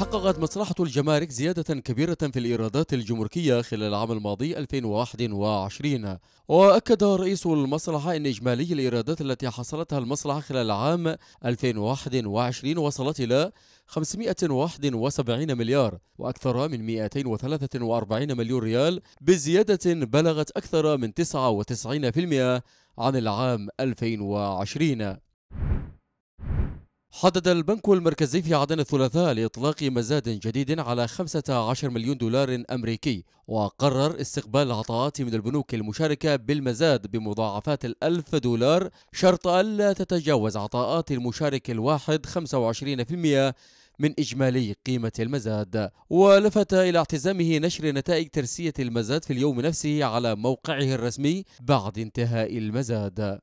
حققت مصلحة الجمارك زيادة كبيرة في الإيرادات الجمركية خلال العام الماضي 2021 وأكد رئيس المصلحة أن إجمالي الإيرادات التي حصلتها المصلحة خلال العام 2021 وصلت إلى 571 مليار وأكثر من 243 مليون ريال بزيادة بلغت أكثر من 99% عن العام 2020 حدد البنك المركزي في عدن الثلاثاء لإطلاق مزاد جديد على 15 مليون دولار أمريكي وقرر استقبال العطاءات من البنوك المشاركة بالمزاد بمضاعفات الألف دولار شرط ألا تتجاوز عطاءات المشارك الواحد 25% من إجمالي قيمة المزاد ولفت إلى اعتزامه نشر نتائج ترسية المزاد في اليوم نفسه على موقعه الرسمي بعد انتهاء المزاد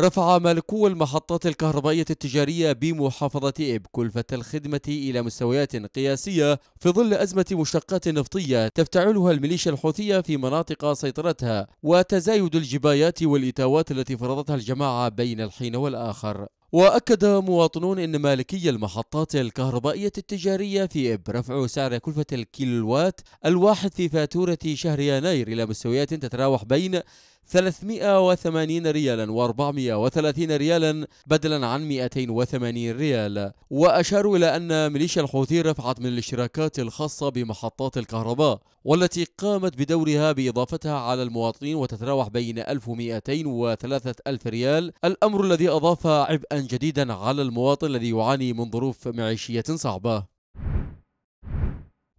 رفع مالكو المحطات الكهربائية التجارية بمحافظة إب كلفة الخدمة إلى مستويات قياسية في ظل أزمة مشتقات نفطية تفتعلها الميليشيا الحوثية في مناطق سيطرتها وتزايد الجبايات والإتاوات التي فرضتها الجماعة بين الحين والآخر وأكد مواطنون أن مالكي المحطات الكهربائية التجارية في إب رفع سعر كلفة الكيلوات الواحد في فاتورة شهر يناير إلى مستويات تتراوح بين 380 ريالا و430 ريالا بدلا عن 280 ريال وأشاروا إلى أن ميليشيا الحوثي رفعت من الاشتراكات الخاصة بمحطات الكهرباء والتي قامت بدورها بإضافتها على المواطنين وتتراوح بين 1200 و 3000 ريال الأمر الذي أضاف عبئا جديدا على المواطن الذي يعاني من ظروف معيشية صعبة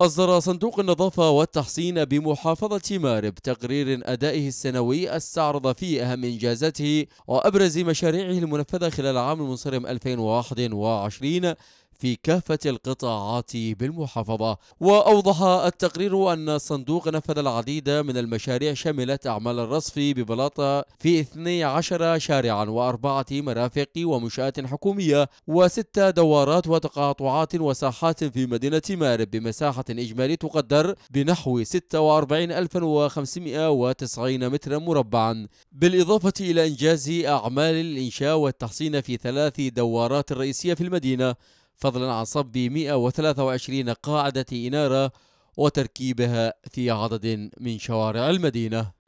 أصدر صندوق النظافة والتحصين بمحافظة مارب تقرير أدائه السنوي استعرض فيه أهم إنجازاته وأبرز مشاريعه المنفذة خلال عام المنصرم 2021 في كافة القطاعات بالمحافظة وأوضح التقرير أن الصندوق نفذ العديد من المشاريع شملت أعمال الرصف ببلاطة في 12 شارعا وأربعة مرافق ومنشآت حكومية وست دوارات وتقاطعات وساحات في مدينة مارب بمساحة إجمالي تقدر بنحو 46590 مترا مربعا بالإضافة إلى إنجاز أعمال الإنشاء والتحصين في ثلاث دوارات رئيسية في المدينة فضلا عن صب 123 قاعدة إنارة وتركيبها في عدد من شوارع المدينة